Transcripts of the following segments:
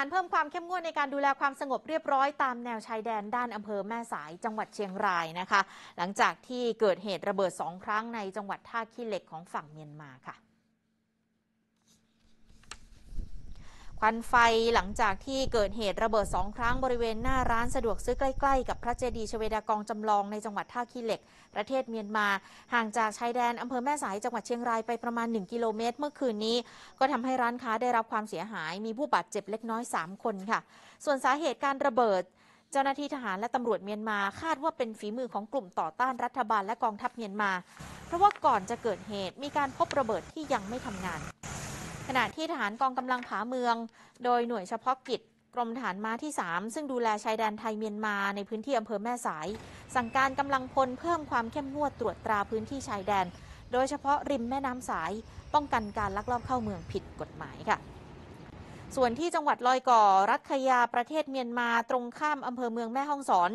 ารเพิ่มความเข้มงวดในการดูแลความสงบเรียบร้อยตามแนวชายแดนด้านอำเภอแม่สายจังหวัดเชียงรายนะคะ หลังจากที่เกิดเหตุระเบิดสองครั้งในจังหวัดท่าขี้เหล็กของฝั่งเมียนมาค่ะควันไฟหลังจากที่เกิดเหตุระเบิดสองครั้งบริเวณหน้าร้านสะดวกซื้อใกล้ๆกับพระเจดีย์ชเวดากองจำลองในจังหวัดท่าขี้เหล็กประเทศเมียนมา ห่างจากชายแดนอำเภอแม่สายจังหวัดเชียงรายไปประมาณ 1 กิโลเมตร เมื่อคืนนี้ก็ทำให้ร้านค้าได้รับความเสียหาย มีผู้บาดเจ็บเล็กน้อย 3 คนค่ะ ส่วนสาเหตุการระเบิดเจ้าหน้าที่ทหารและตำรวจเมียนมาคาดว่าเป็นฝีมือของกลุ่มต่อต้านรัฐบาลและกองทัพเมียนมาเพราะว่าก่อนจะเกิดเหตุมีการพบระเบิดที่ยังไม่ทำงานขณะที่ทหารกองกำลังผาเมืองโดยหน่วยเฉพาะกิจกรมฐานม้าที่ 3 ซึ่งดูแลชายแดนไทยเมียนมาในพื้นที่อำเภอแม่สาย สั่งการกำลังพลเพิ่มความเข้มงวดตรวจตราพื้นที่ชายแดน โดยเฉพาะริมแม่น้ำสาย ป้องกันการลักลอบเข้าเมืองผิดกฎหมายค่ะ ส่วนที่จังหวัดลอยก่อรัฐคยาประเทศเมียนมาตรงข้ามอำเภอเมืองแม่ฮ่องสอน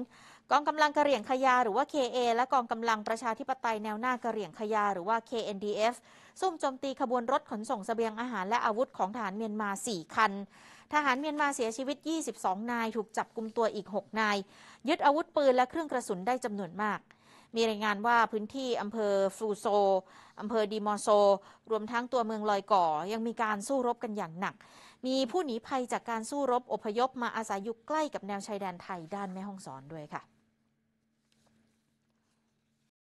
กองกำลังกระเหรี่ยงขยา หรือว่า KA และกองกำลังประชาธิปไตยแนวหน้ากระเหรี่ยงขยาหรือว่า KNDF ซุ่มโจมตีขบวนรถขนส่งสเสบียงอาหารและอาวุธของทหารเมียนมา 4 คัน ทหารเมียนมาเสียชีวิต 22 นาย ถูกจับกลุมตัวอีก 6 นาย ยึดอาวุธปืนและเครื่องกระสุนได้จำนวนมาก มีรายงานว่าพื้นที่อำเภอฟูโซ อำเภอดีมอโซ รวมทั้งตัวเมืองลอยก่อ ยังมีการสู้รบกันอย่างหนัก มีผู้หนีภัยจากการสู้รบอพยพมาอาศัยอยู่ใกล้กับแนวชายแดนไทยด้านแม่ฮ่องสอนด้วยค่ะ